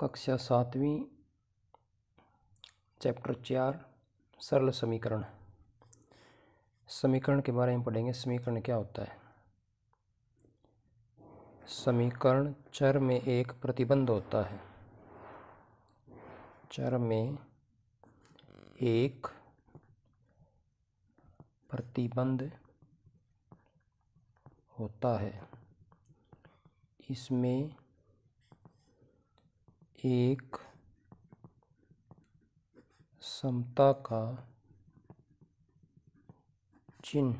कक्षा सातवीं चैप्टर चार सरल समीकरण समीकरण के बारे में पढ़ेंगे समीकरण क्या होता है समीकरण चर में एक प्रतिबंध होता है चर में एक प्रतिबंध होता है इसमें एक समता का चिन्ह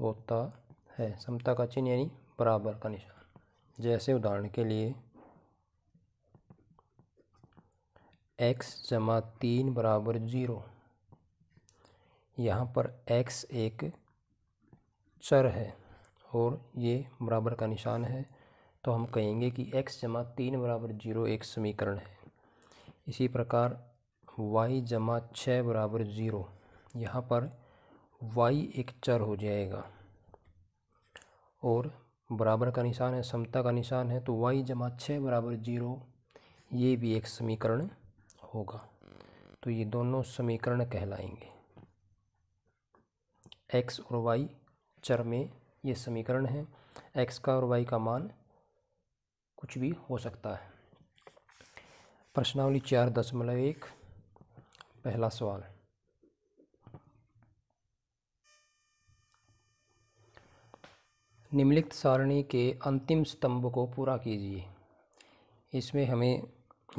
होता है समता का चिन्ह यानी बराबर का निशान जैसे उदाहरण के लिए एक्स जमा तीन बराबर जीरो यहाँ पर एक्स एक चर है और ये बराबर का निशान है तो हम कहेंगे कि x जमा तीन बराबर जीरो एक समीकरण है इसी प्रकार y जमा छः बराबर ज़ीरो यहाँ पर y एक चर हो जाएगा और बराबर का निशान है समता का निशान है तो y जमा छः बराबर जीरो ये भी एक समीकरण होगा तो ये दोनों समीकरण कहलाएंगे x और y चर में ये समीकरण है x का और y का मान कुछ भी हो सकता है प्रश्नावली चार दशमलव एक पहला सवाल निम्नलिखित सारणी के अंतिम स्तंभ को पूरा कीजिए इसमें हमें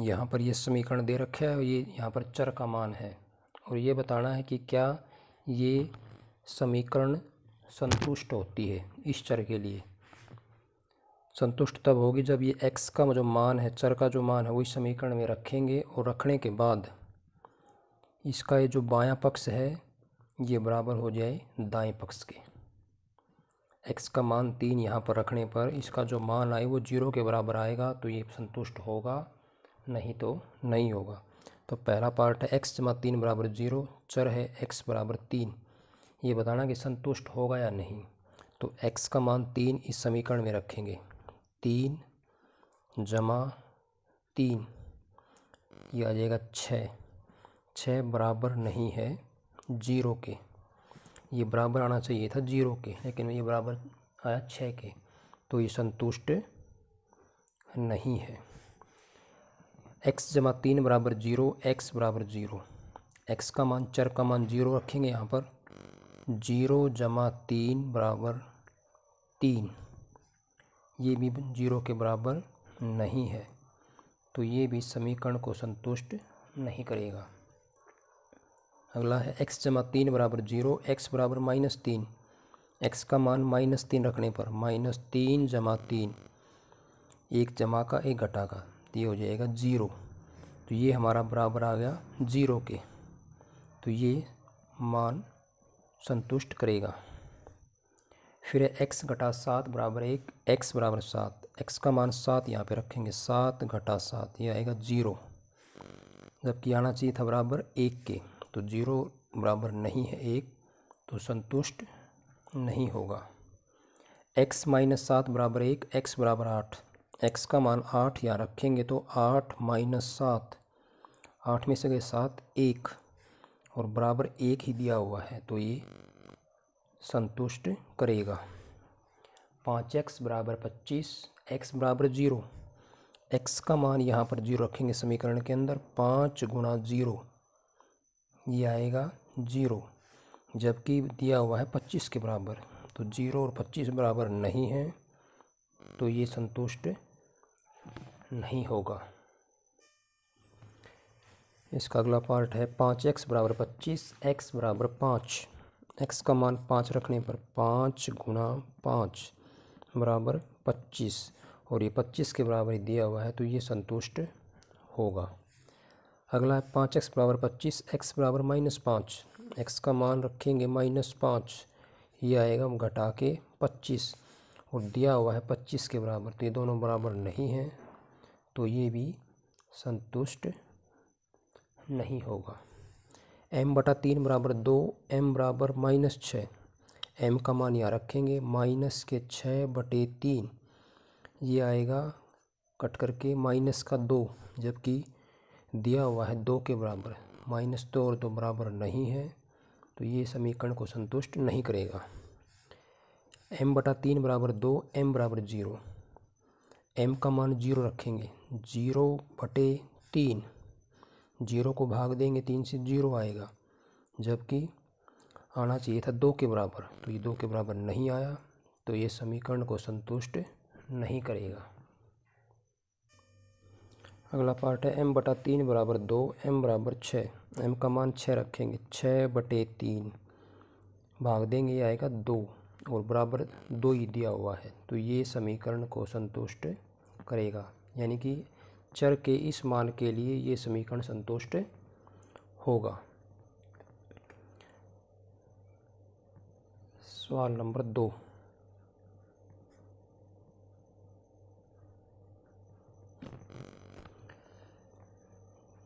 यहाँ पर यह समीकरण दे रखा है और ये यहाँ पर चर का मान है और ये बताना है कि क्या ये समीकरण संतुष्ट होती है इस चर के लिए संतुष्ट तब होगी जब ये एक्स का जो मान है चर का जो मान है वो इस समीकरण में रखेंगे और रखने के बाद इसका ये जो बायां पक्ष है ये बराबर हो जाए दाएं पक्ष के एक्स का मान तीन यहाँ पर रखने पर इसका जो मान आए वो जीरो के बराबर आएगा तो ये संतुष्ट होगा नहीं तो नहीं होगा तो पहला पार्ट है एक्स जमा तीन बराबर जीरो चर है एक्स बराबर तीन ये बताना कि संतुष्ट होगा या नहीं तो एक्स का मान तीन इस समीकरण में रखेंगे तीन जमा तीन ये आ जाएगा छः छः बराबर नहीं है जीरो के ये बराबर आना चाहिए था जीरो के लेकिन ये बराबर आया छः के तो ये संतुष्ट नहीं है एक्स जमा तीन बराबर जीरो एक्स बराबर जीरो एक्स का मान चर का मान जीरो रखेंगे यहाँ पर जीरो जमा तीन बराबर तीन ये भी जीरो के बराबर नहीं है तो ये भी समीकरण को संतुष्ट नहीं करेगा अगला है एक्स जमा तीन बराबर जीरो एक्स बराबर माइनस तीन एक्स का मान माइनस तीन रखने पर माइनस तीन जमा तीन एक जमा का एक घटा का तो ये हो जाएगा ज़ीरो तो ये हमारा बराबर आ गया ज़ीरो के तो ये मान संतुष्ट करेगा फिर एक्स घटा सात बराबर एक एक्स बराबर सात एक्स का मान सात यहाँ पे रखेंगे सात घटा सात ये आएगा जीरो जबकि आना चाहिए था बराबर एक के तो जीरो बराबर नहीं है एक तो संतुष्ट नहीं होगा एक्स माइनस सात बराबर एक एक्स बराबर आठ एक्स का मान आठ यहाँ रखेंगे तो आठ माइनस सात आठ में से गए सात एक और बराबर एक ही दिया हुआ है तो ये संतुष्ट करेगा पाँच एक्स बराबर पच्चीस एक्स बराबर जीरो एक्स का मान यहाँ पर जीरो रखेंगे समीकरण के अंदर पाँच गुणा जीरो ये आएगा जीरो जबकि दिया हुआ है पच्चीस के बराबर तो जीरो और पच्चीस बराबर नहीं है तो ये संतुष्ट नहीं होगा इसका अगला पार्ट है पाँच एक्स बराबर पच्चीस एक्स बराबर पाँच एक्स का मान पाँच रखने पर पाँच गुणा पाँच बराबर पच्चीस और ये पच्चीस के बराबर ही दिया हुआ है तो ये संतुष्ट होगा अगला है पाँच एक्स बराबर पच्चीस एक्स बराबर माइनस पाँच एक्स का मान रखेंगे माइनस पाँच ये आएगा हम घटा के पच्चीस और दिया हुआ है पच्चीस के बराबर तो ये दोनों बराबर नहीं हैं तो ये भी संतुष्ट नहीं होगा एम बटा तीन बराबर दो एम बराबर माइनस छः एम का मान यहाँ रखेंगे माइनस के छः बटे तीन ये आएगा कट करके माइनस का दो जबकि दिया हुआ है दो के बराबर माइनस दो और दो बराबर नहीं है तो ये समीकरण को संतुष्ट नहीं करेगा एम बटा तीन बराबर दो एम बराबर जीरो एम का मान जीरो रखेंगे जीरो बटे तीन जीरो को भाग देंगे तीन से जीरो आएगा जबकि आना चाहिए था दो के बराबर तो ये दो के बराबर नहीं आया तो ये समीकरण को संतुष्ट नहीं करेगा अगला पार्ट है एम बटा तीन बराबर दो एम बराबर छः एम का मान छः रखेंगे छः बटे तीन भाग देंगे ये आएगा दो और बराबर दो ही दिया हुआ है तो ये समीकरण को संतुष्ट करेगा यानी कि चर के इस मान के लिए ये समीकरण संतुष्ट होगा सवाल नंबर दो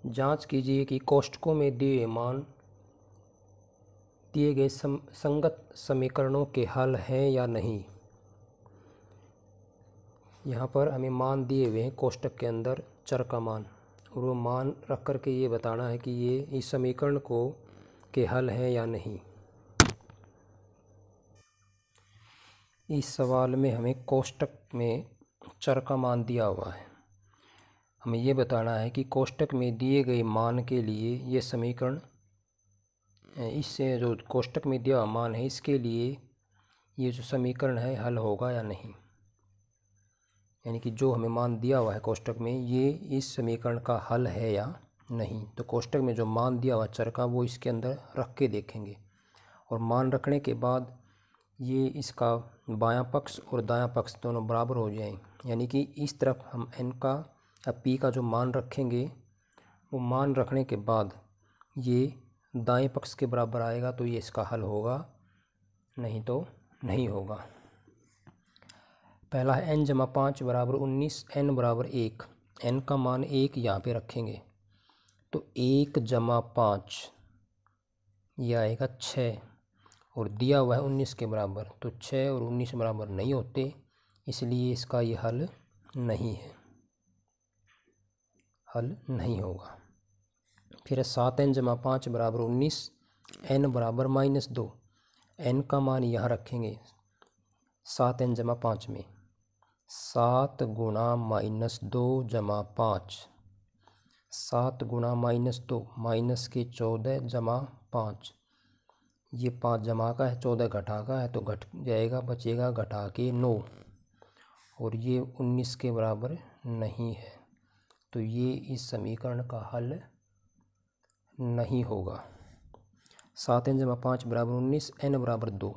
जांच कीजिए कि कोष्टकों में दिए मान दिए गए सम, संगत समीकरणों के हल हैं या नहीं यहाँ पर हमें मान दिए हुए हैं कोष्टक के अंदर चर का मान और वो मान रख कर के ये बताना है कि ये इस समीकरण को के हल हैं या नहीं इस सवाल में हमें कोष्टक में चर का मान दिया हुआ है हमें ये बताना है कि कोष्टक में दिए गए मान के लिए ये समीकरण इससे जो कोष्टक में दिया मान है इसके लिए ये जो समीकरण है हल होगा या नहीं यानी कि जो हमें मान दिया हुआ है कोष्टक में ये इस समीकरण का हल है या नहीं तो कोष्टक में जो मान दिया हुआ चर का वो इसके अंदर रख के देखेंगे और मान रखने के बाद ये इसका बायां पक्ष और दायां पक्ष दोनों बराबर हो जाएं यानी कि इस तरफ हम एन का या पी का जो मान रखेंगे वो मान रखने के बाद ये दाएं पक्ष के बराबर आएगा तो ये इसका हल होगा नहीं तो नहीं होगा पहला है एन जमा पाँच बराबर उन्नीस एन बराबर एक एन का मान एक यहाँ पे रखेंगे तो एक जमा पाँच यह आएगा छः और दिया हुआ है उन्नीस के बराबर तो छः और उन्नीस बराबर नहीं होते इसलिए इसका ये हल नहीं है हल नहीं होगा फिर है सात एन जमा पाँच बराबर उन्नीस एन बराबर माइनस दो एन का मान यहाँ रखेंगे सात एन जमा पाँच में सात गुणा माइनस दो जमा पाँच सात गुणा माइनस दो माइनस के चौदह जमा पाँच ये पाँच जमा का है चौदह घटा का है तो घट जाएगा बचेगा घटा के नौ और ये उन्नीस के बराबर नहीं है तो ये इस समीकरण का हल नहीं होगा सात एन जमा पाँच बराबर उन्नीस एन बराबर दो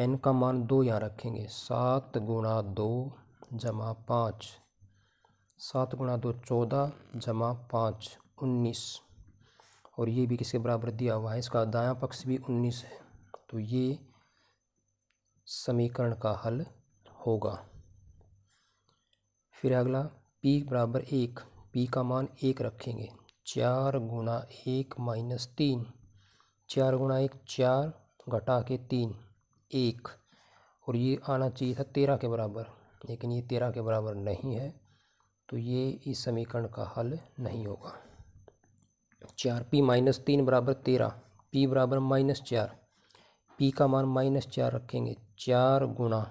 एन का मान दो यहाँ रखेंगे सात गुणा दो जमा पाँच सात गुणा दो चौदह जमा पाँच उन्नीस और ये भी किसके बराबर दिया हुआ है इसका दायां पक्ष भी उन्नीस है तो ये समीकरण का हल होगा फिर अगला p बराबर एक p का मान एक रखेंगे चार गुणा एक माइनस तीन चार गुणा एक चार घटा के तीन एक और ये आना चाहिए था तेरह के बराबर लेकिन ये तेरह के बराबर नहीं है तो ये इस समीकरण का हल नहीं होगा चार पी माइनस तीन बराबर तेरह पी बराबर माइनस चार पी का मान माइनस चार रखेंगे चार गुणा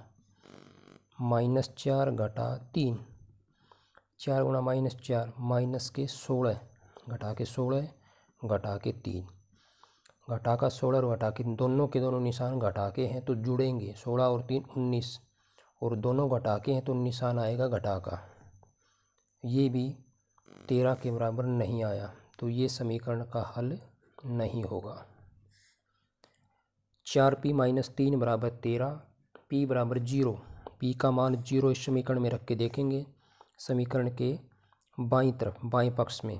माइनस चार घटा तीन चार गुणा माइनस चार माइनस के सोलह घटा के सोलह घटा के तीन घटा का सोलह और घटा के दोनों के दोनों निशान घटा के हैं तो जुड़ेंगे सोलह और तीन उन्नीस और दोनों घटा के हैं तो निशान आएगा घटा का ये भी तेरह के बराबर नहीं आया तो ये समीकरण का हल नहीं होगा चार पी माइनस तीन बराबर तेरह पी बराबर जीरो पी का मान जीरो इस समीकरण में रख के देखेंगे समीकरण के बाई तरफ बाई पक्ष में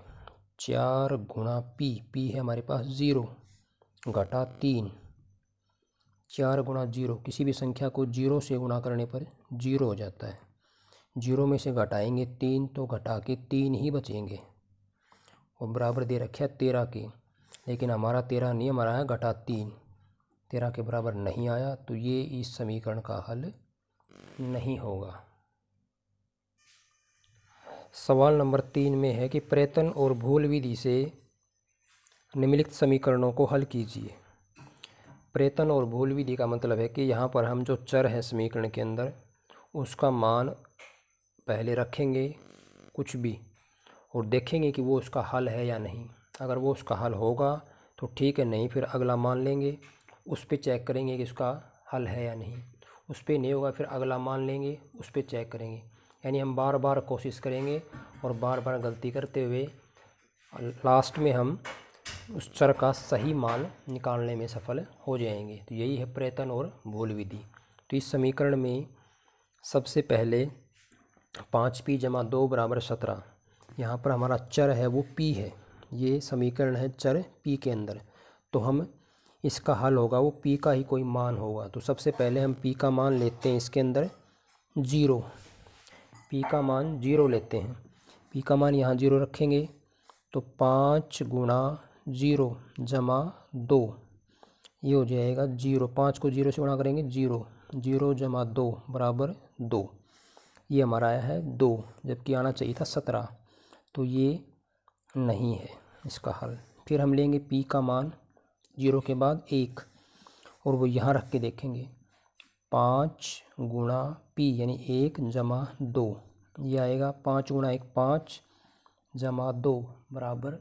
चार गुणा पी पी है हमारे पास ज़ीरो घटा तीन चार गुणा जीरो किसी भी संख्या को जीरो से गुणा करने पर जीरो हो जाता है जीरो में से घटाएंगे तीन तो घटा के तीन ही बचेंगे और बराबर दे रखे है तेरह के लेकिन हमारा तेरह नहीं हमारा घटा तीन तेरह के बराबर नहीं आया तो ये इस समीकरण का हल नहीं होगा सवाल नंबर तीन में है कि प्रयत्न और भूल विधि से निम्नलिखित समीकरणों को हल कीजिए प्रेतन और भूल विधि का मतलब है कि यहाँ पर हम जो चर है समीकरण के अंदर उसका मान पहले रखेंगे कुछ भी और देखेंगे कि वो उसका हल है या नहीं अगर वो उसका हल होगा तो ठीक है नहीं फिर अगला मान लेंगे उस पर चेक करेंगे कि उसका हल है या नहीं उस पर नहीं होगा फिर अगला मान लेंगे उस पर चेक करेंगे यानी हम बार बार कोशिश करेंगे और बार बार गलती करते हुए लास्ट में हम उस चर का सही मान निकालने में सफल हो जाएंगे तो यही है प्रयत्न और भूल विधि तो इस समीकरण में सबसे पहले पाँच पी जमा दो बराबर सत्रह यहाँ पर हमारा चर है वो पी है ये समीकरण है चर पी के अंदर तो हम इसका हल होगा वो पी का ही कोई मान होगा तो सबसे पहले हम पी का मान लेते हैं इसके अंदर जीरो पी का मान जीरो लेते हैं पी का मान यहाँ जीरो रखेंगे तो पाँच गुणा जीरो जमा दो ये हो जाएगा जीरो पाँच को जीरो से गुणा करेंगे जीरो जीरो जमा दो बराबर दो ये हमारा आया है दो जबकि आना चाहिए था सत्रह तो ये नहीं है इसका हल फिर हम लेंगे पी का मान जीरो के बाद एक और वो यहाँ रख के देखेंगे पाँच गुणा पी यानी एक जमा दो ये आएगा पाँच गुणा एक पाँच जमा दो बराबर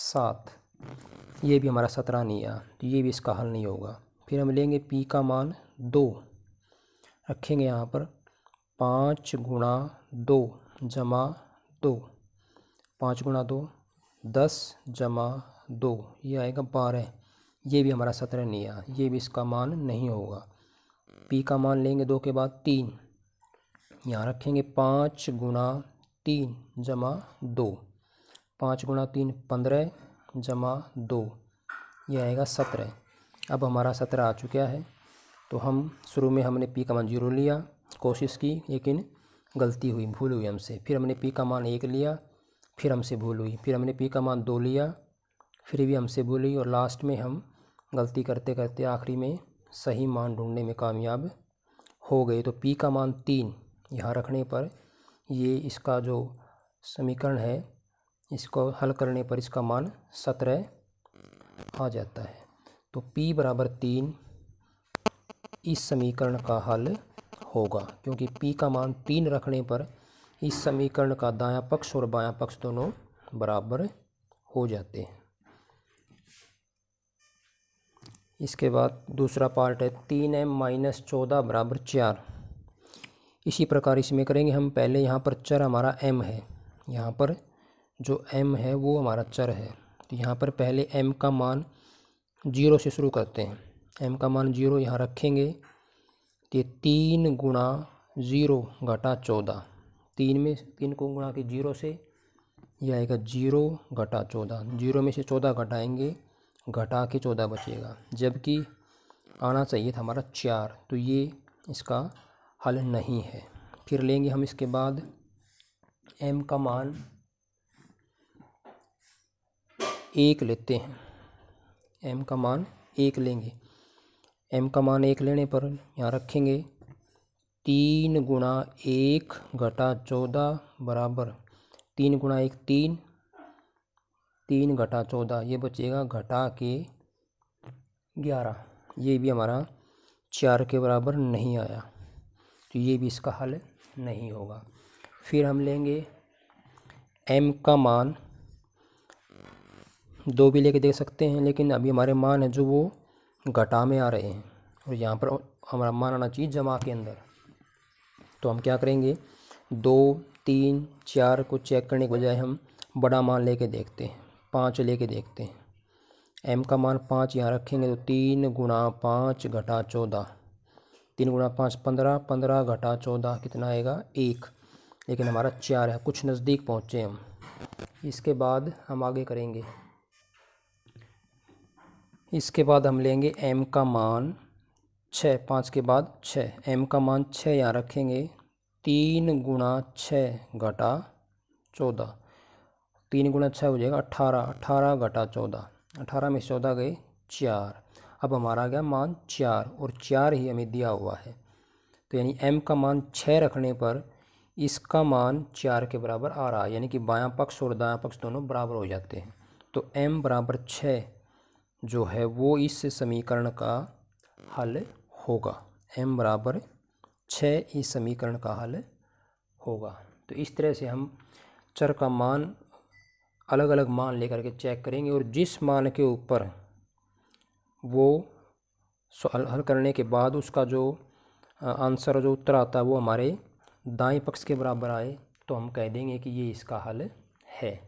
सात ये भी हमारा सत्रह नहीं आया तो ये भी इसका हल नहीं होगा फिर हम लेंगे पी का मान दो रखेंगे यहाँ पर पाँच गुणा दो जमा दो पाँच गुणा दो दस जमा दो ये आएगा बारह ये भी हमारा सत्रह नहीं आया ये भी इसका मान नहीं होगा पी का मान लेंगे दो के बाद तीन यहाँ रखेंगे पाँच गुणा तीन जमा दो पाँच गुणा तीन पंद्रह जमा दो ये आएगा सत्रह अब हमारा सत्रह आ चुका है तो हम शुरू में हमने पी का मान जीरो लिया कोशिश की लेकिन गलती हुई भूल हुई हमसे फिर हमने पी का मान एक लिया फिर हमसे भूल हुई फिर हमने पी का मान दो लिया फिर भी हमसे भूल हुई और लास्ट में हम गलती करते करते आखिरी में सही मान ढूंढने में कामयाब हो गए तो पी का मान तीन यहाँ रखने पर ये इसका जो समीकरण है इसको हल करने पर इसका मान सत्रह आ जाता है तो p बराबर तीन इस समीकरण का हल होगा क्योंकि p का मान तीन रखने पर इस समीकरण का दायां पक्ष और बायां पक्ष दोनों बराबर हो जाते हैं इसके बाद दूसरा पार्ट है तीन एम माइनस चौदह बराबर चार इसी प्रकार इसमें करेंगे हम पहले यहाँ पर चर हमारा m है यहाँ पर जो m है वो हमारा चर है तो यहाँ पर पहले m का मान जीरो से शुरू करते हैं m का मान जीरो यहाँ रखेंगे तो ये तीन गुणा ज़ीरो घटा चौदह तीन में तीन को गुणा के जीरो से यह आएगा जीरो घटा चौदह जीरो में से चौदह घटाएंगे घटा के चौदह बचेगा जबकि आना चाहिए था हमारा चार तो ये इसका हल नहीं है फिर लेंगे हम इसके बाद एम का मान एक लेते हैं एम का मान एक लेंगे एम का मान एक लेने पर यहाँ रखेंगे तीन गुणा एक घटा चौदह बराबर तीन गुणा एक तीन तीन घटा चौदह ये बचेगा घटा के ग्यारह ये भी हमारा चार के बराबर नहीं आया तो ये भी इसका हल नहीं होगा फिर हम लेंगे एम का मान दो भी लेके देख सकते हैं लेकिन अभी हमारे मान है जो वो घटा में आ रहे हैं और यहाँ पर हमारा मान आना चाहिए जमा के अंदर तो हम क्या करेंगे दो तीन चार को चेक करने के बजाय हम बड़ा मान लेके देखते हैं पाँच लेके देखते हैं एम का मान पाँच यहाँ रखेंगे तो तीन गुणा पाँच घटा चौदह तीन गुणा पाँच पंद्रह पंद्रह घटा चौदह कितना आएगा एक लेकिन हमारा चार है कुछ नज़दीक पहुँचे हम इसके बाद हम आगे करेंगे इसके बाद हम लेंगे एम का मान छः पाँच के बाद छः एम का मान छः यहाँ रखेंगे तीन गुणा छः घटा चौदह तीन गुणा छः हो जाएगा अट्ठारह अट्ठारह घटा चौदह अट्ठारह में चौदह गए चार अब हमारा आ गया मान चार और चार ही हमें दिया हुआ है तो यानी एम का मान छः रखने पर इसका मान चार के बराबर आ रहा है यानी कि बायां पक्ष और दायां पक्ष दोनों बराबर हो जाते हैं तो एम बराबर छः जो है वो इस समीकरण का हल होगा m बराबर छः इस समीकरण का हल होगा तो इस तरह से हम चर का मान अलग अलग मान लेकर के चेक करेंगे और जिस मान के ऊपर वो हल करने के बाद उसका जो आंसर जो उत्तर आता है वो हमारे दाएं पक्ष के बराबर आए तो हम कह देंगे कि ये इसका हल है